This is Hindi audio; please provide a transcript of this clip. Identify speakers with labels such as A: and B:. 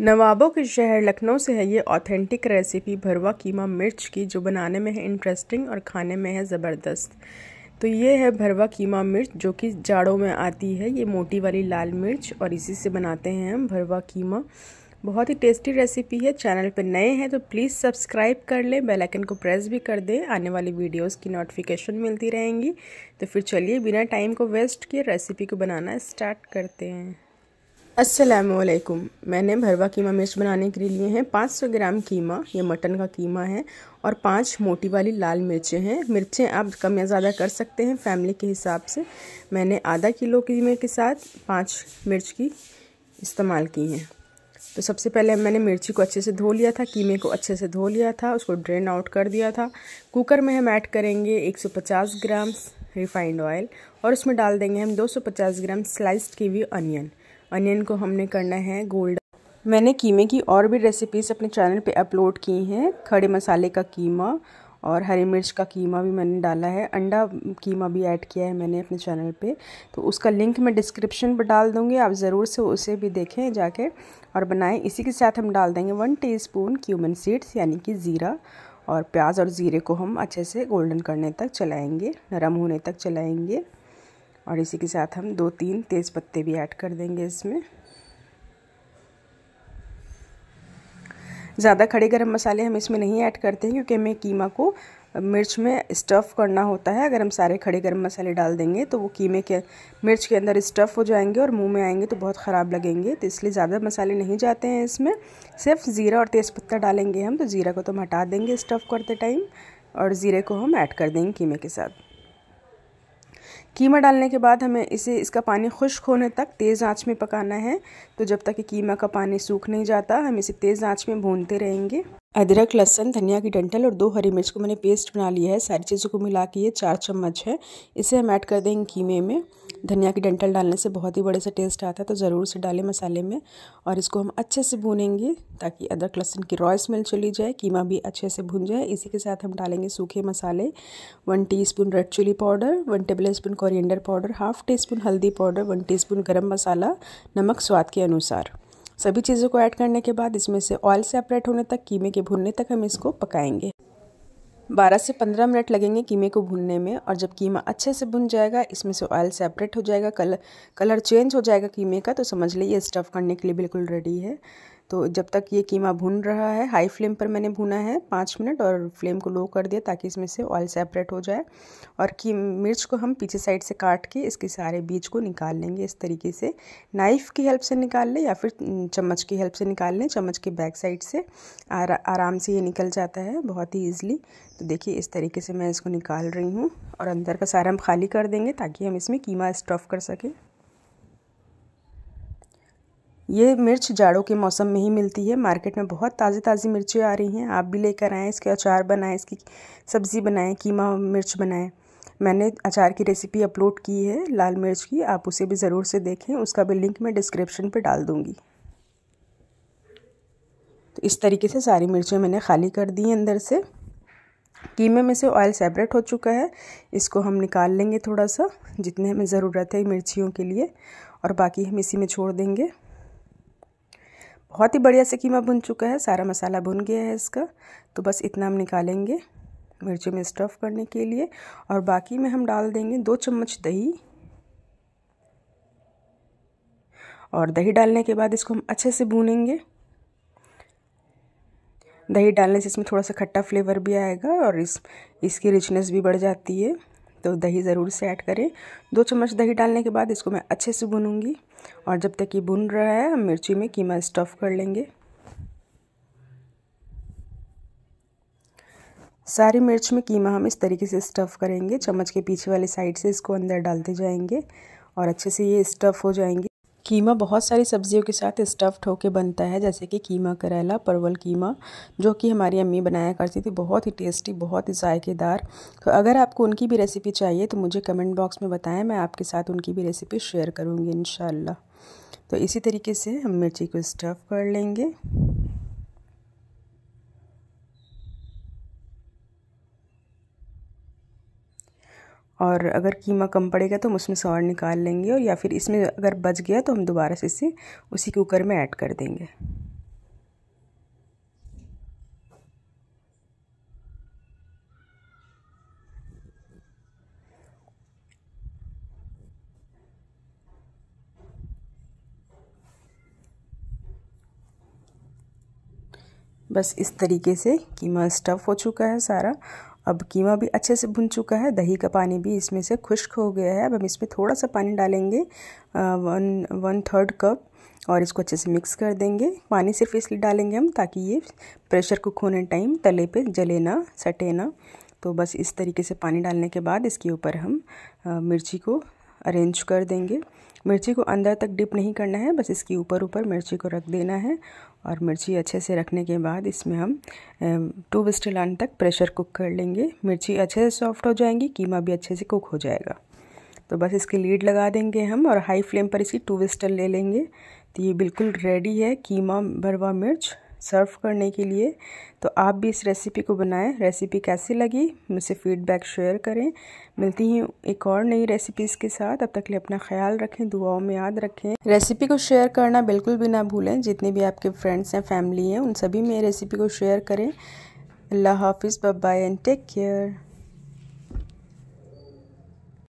A: नवाबों के शहर लखनऊ से है ये ऑथेंटिक रेसिपी भरवा कीमा मिर्च की जो बनाने में है इंटरेस्टिंग और खाने में है ज़बरदस्त तो ये है भरवा कीमा मिर्च जो कि जाड़ों में आती है ये मोटी वाली लाल मिर्च और इसी से बनाते हैं हम भरवा कीमा बहुत ही टेस्टी रेसिपी है चैनल पर नए हैं तो प्लीज़ सब्सक्राइब कर लें बेलाइकन को प्रेस भी कर दें आने वाली वीडियोज़ की नोटिफिकेशन मिलती रहेंगी तो फिर चलिए बिना टाइम को वेस्ट किए रेसिपी को बनाना स्टार्ट करते हैं असलकुम मैंने भरवा कीमा मिर्च बनाने के लिए हैं 500 ग्राम कीमा ये मटन का कीमा है और पांच मोटी वाली लाल मिर्चें हैं मिर्चें आप कम या ज़्यादा कर सकते हैं फैमिली के हिसाब से मैंने आधा किलो कीमे के साथ पांच मिर्च की इस्तेमाल की हैं तो सबसे पहले मैंने मिर्ची को अच्छे से धो लिया था कीमे को अच्छे से धो लिया था उसको ड्रेन आउट कर दिया था कुकर में हम ऐड करेंगे एक ग्राम रिफाइंड ऑयल और उसमें डाल देंगे हम 250 gram sliced kiwi onion onion को हमने करना है गोल्ड मैंने कीमे की और भी रेसिपीज़ अपने चैनल पे अपलोड की हैं खड़े मसाले का कीमा और हरी मिर्च का कीमा भी मैंने डाला है अंडा कीमा भी ऐड किया है मैंने अपने चैनल पे तो उसका लिंक मैं डिस्क्रिप्शन पर डाल दूँगी आप ज़रूर से उसे भी देखें जाके और बनाएं इसी के साथ हम डाल देंगे वन स्पून क्यूमन सीड्स यानी कि ज़ीरा और प्याज और ज़ीरे को हम अच्छे से गोल्डन करने तक चलाएँगे नरम होने तक चलाएँगे और इसी के साथ हम दो तीन तेज़ पत्ते भी ऐड कर देंगे इसमें ज़्यादा खड़े गरम मसाले हम इसमें नहीं ऐड करते हैं क्योंकि हमें कीमा को मिर्च में स्टफ़ करना होता है अगर हम सारे खड़े गरम मसाले डाल देंगे तो वो कीमे के मिर्च के अंदर स्टफ़ हो जाएंगे और मुंह में आएंगे तो बहुत ख़राब लगेंगे तो इसलिए ज़्यादा मसाले नहीं जाते हैं इसमें सिर्फ ज़ीरा और तेज़पत्ता डालेंगे हम तो ज़ीरा को तो हम हटा देंगे स्टफ़ करते टाइम और ज़ीरे को हम ऐड कर देंगे कीमे के साथ कीमा डालने के बाद हमें इसे इसका पानी खुश्क होने तक तेज़ आंच में पकाना है तो जब तक कीमा का पानी सूख नहीं जाता हम इसे तेज़ आंच में भूनते रहेंगे अदरक लहसन धनिया की डंठल और दो हरी मिर्च को मैंने पेस्ट बना लिया है सारी चीज़ों को मिला के ये चार चम्मच है इसे हम ऐड कर देंगे कीमे में धनिया की डेंटल डालने से बहुत ही बड़े से टेस्ट आता है तो ज़रूर से डालें मसाले में और इसको हम अच्छे से भूनेंगे ताकि अदरक लहसुन की रॉय स्मेल चली जाए कीमा भी अच्छे से भून जाए इसी के साथ हम डालेंगे सूखे मसाले one teaspoon red chilli powder one tablespoon coriander powder half teaspoon हल्दी powder one teaspoon garam masala नमक स्वाद के अनुसार सभी चीज़ों को ऐड करने के बाद इसमें से ऑयल सेपरेट होने तक कीमे के भुनने तक हम इसको पकाएंगे 12 से 15 मिनट लगेंगे कीमे को भूनने में और जब कीमा अच्छे से भुन जाएगा इसमें से ऑयल सेपरेट हो जाएगा कलर कलर चेंज हो जाएगा कीमे का तो समझ लीजिए स्टफ़ करने के लिए बिल्कुल रेडी है तो जब तक ये कीमा भून रहा है हाई फ्लेम पर मैंने भुना है पाँच मिनट और फ्लेम को लो कर दिया ताकि इसमें से ऑयल सेपरेट हो जाए और की मिर्च को हम पीछे साइड से काट के इसके सारे बीज को निकाल लेंगे इस तरीके से नाइफ़ की हेल्प से निकाल लें या फिर हम्म, चम्मच की हेल्प से निकाल लें चम्मच के बैक साइड से आरा, आराम से ये निकल जाता है बहुत ही ईजिली तो देखिए इस तरीके से मैं इसको निकाल रही हूँ और अंदर का सारा हम खाली कर देंगे ताकि हम इसमें कीमा स्टफ़ कर सकें ये मिर्च जाड़ों के मौसम में ही मिलती है मार्केट में बहुत ताज़ी ताज़ी मिर्चें आ रही हैं आप भी लेकर आएँ इसके अचार बनाएं इसकी सब्ज़ी बनाएं कीमा मिर्च बनाएं मैंने अचार की रेसिपी अपलोड की है लाल मिर्च की आप उसे भी ज़रूर से देखें उसका भी लिंक मैं डिस्क्रिप्शन पर डाल दूँगी तो इस तरीके से सारी मिर्चें मैंने खाली कर दी हैं अंदर से कीमे में से ऑयल सेपरेट हो चुका है इसको हम निकाल लेंगे थोड़ा सा जितने हमें ज़रूरत है मिर्चियों के लिए और बाकी हम इसी में छोड़ देंगे बहुत ही बढ़िया से कीमा भुन चुका है सारा मसाला भुन गया है इसका तो बस इतना हम निकालेंगे मिर्चों में स्टफ़ करने के लिए और बाकी में हम डाल देंगे दो चम्मच दही और दही डालने के बाद इसको हम अच्छे से भूनेंगे दही डालने से इसमें थोड़ा सा खट्टा फ्लेवर भी आएगा और इस इसकी रिचनेस भी बढ़ जाती है तो दही ज़रूर से ऐड करें दो चम्मच दही डालने के बाद इसको मैं अच्छे से भूनूंगी और जब तक ये भुन रहा है हम मिर्ची में कीमा स्टफ़ कर लेंगे सारी मिर्च में कीमा हम इस तरीके से स्टफ़ करेंगे चम्मच के पीछे वाले साइड से इसको अंदर डालते जाएंगे और अच्छे से ये स्टफ़ हो जाएंगे कीमा बहुत सारी सब्जियों के साथ स्टफ़्ड होके बनता है जैसे कि कीमा करेला परवल कीमा जो कि हमारी अम्मी बनाया करती थी बहुत ही टेस्टी बहुत ही जायकेदार तो अगर आपको उनकी भी रेसिपी चाहिए तो मुझे कमेंट बॉक्स में बताएं मैं आपके साथ उनकी भी रेसिपी शेयर करूँगी इन तो इसी तरीके से हम मिर्ची को स्टफ़ कर लेंगे और अगर कीमा कम पड़ेगा तो हम उसमें सौर निकाल लेंगे और या फिर इसमें अगर बच गया तो हम दोबारा से इसे उसी कुकर में ऐड कर देंगे बस इस तरीके से कीमा स्टफ़ हो चुका है सारा अब कीमा भी अच्छे से भुन चुका है दही का पानी भी इसमें से खुश्क हो गया है अब हम इसमें थोड़ा सा पानी डालेंगे वन वन थर्ड कप और इसको अच्छे से मिक्स कर देंगे पानी सिर्फ इसलिए डालेंगे हम ताकि ये प्रेशर कुक होने टाइम तले पे जले ना सटे ना तो बस इस तरीके से पानी डालने के बाद इसके ऊपर हम मिर्ची को अरेंज कर देंगे मिर्ची को अंदर तक डिप नहीं करना है बस इसके ऊपर ऊपर मिर्ची को रख देना है और मिर्ची अच्छे से रखने के बाद इसमें हम टू विस्टल आने तक प्रेशर कुक कर लेंगे मिर्ची अच्छे से सॉफ्ट हो जाएंगी कीमा भी अच्छे से कुक हो जाएगा तो बस इसकी लीड लगा देंगे हम और हाई फ्लेम पर इसकी टू विस्टल ले लेंगे तो ये बिल्कुल रेडी है कीमा भरवा मिर्च सर्व करने के लिए तो आप भी इस रेसिपी को बनाएं रेसिपी कैसी लगी मुझसे फ़ीडबैक शेयर करें मिलती हूँ एक और नई रेसिपीज़ के साथ अब तक लिए अपना ख्याल रखें दुआओं में याद रखें रेसिपी को शेयर करना बिल्कुल भी ना भूलें जितने भी आपके फ्रेंड्स हैं फैमिली हैं उन सभी में रेसिपी को शेयर करें अल्लाह हाफिज़ बाय एंड टेक केयर